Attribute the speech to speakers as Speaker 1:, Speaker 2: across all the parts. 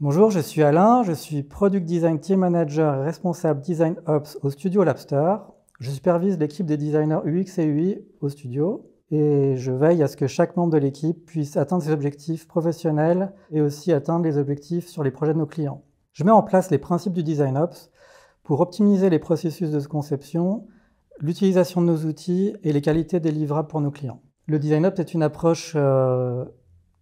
Speaker 1: Bonjour, je suis Alain, je suis Product Design Team Manager et responsable Design Ops au studio Labster. Je supervise l'équipe des designers UX et UI au studio et je veille à ce que chaque membre de l'équipe puisse atteindre ses objectifs professionnels et aussi atteindre les objectifs sur les projets de nos clients. Je mets en place les principes du Design Ops pour optimiser les processus de conception, l'utilisation de nos outils et les qualités délivrables pour nos clients. Le Design Ops est une approche euh,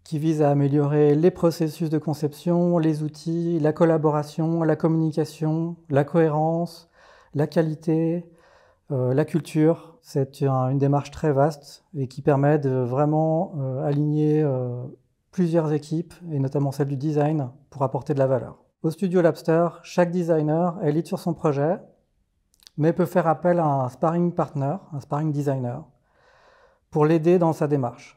Speaker 1: qui vise à améliorer les processus de conception, les outils, la collaboration, la communication, la cohérence, la qualité, euh, la culture. C'est une démarche très vaste et qui permet de vraiment euh, aligner euh, plusieurs équipes, et notamment celle du design, pour apporter de la valeur. Au studio Labster, chaque designer élite sur son projet, mais peut faire appel à un sparring partner, un sparring designer, pour l'aider dans sa démarche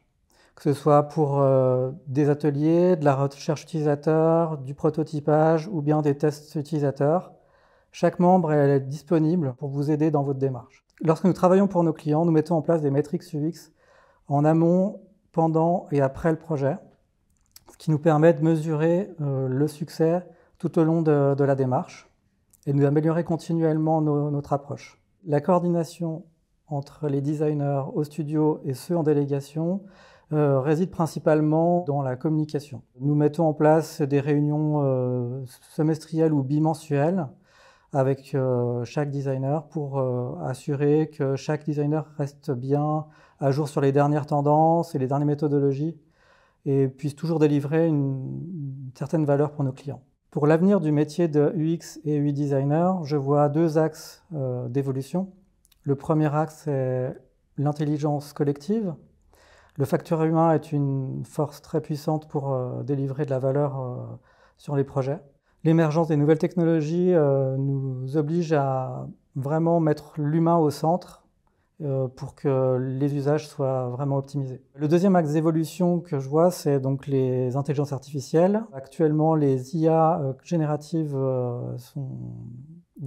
Speaker 1: que ce soit pour euh, des ateliers, de la recherche utilisateur, du prototypage ou bien des tests utilisateurs. Chaque membre est disponible pour vous aider dans votre démarche. Lorsque nous travaillons pour nos clients, nous mettons en place des métriques UX en amont, pendant et après le projet, ce qui nous permet de mesurer euh, le succès tout au long de, la démarche et nous améliorer continuellement notre approche. La coordination entre les designers au studio et ceux en délégation euh, réside principalement dans la communication. Nous mettons en place des réunions euh, semestrielles ou bimensuelles avec euh, chaque designer pour assurer que chaque designer reste bien à jour sur les dernières tendances et les dernières méthodologies et puisse toujours délivrer une, certaine valeur pour nos clients. Pour l'avenir du métier de UX et UI designer, je vois deux axes d'évolution. Le premier axe, est l'intelligence collective, le facteur humain est une force très puissante pour euh, délivrer de la valeur euh, sur les projets. L'émergence des nouvelles technologies euh, nous oblige à vraiment mettre l'humain au centre euh, pour que les usages soient vraiment optimisés. Le deuxième axe d'évolution que je vois, c'est donc les intelligences artificielles. Actuellement, les IA euh, génératives euh, sont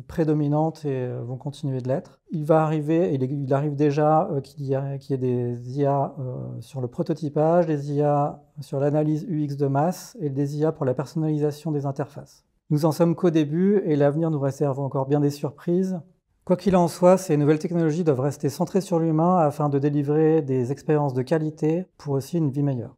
Speaker 1: prédominantes et vont continuer de l'être. Il va arriver, et il arrive déjà qu'il y, ait des IA sur le prototypage, des IA sur l'analyse UX de masse et des IA pour la personnalisation des interfaces. Nous en sommes qu'au début et l'avenir nous réserve encore bien des surprises. Quoi qu'il en soit, ces nouvelles technologies doivent rester centrées sur l'humain afin de délivrer des expériences de qualité pour aussi une vie meilleure.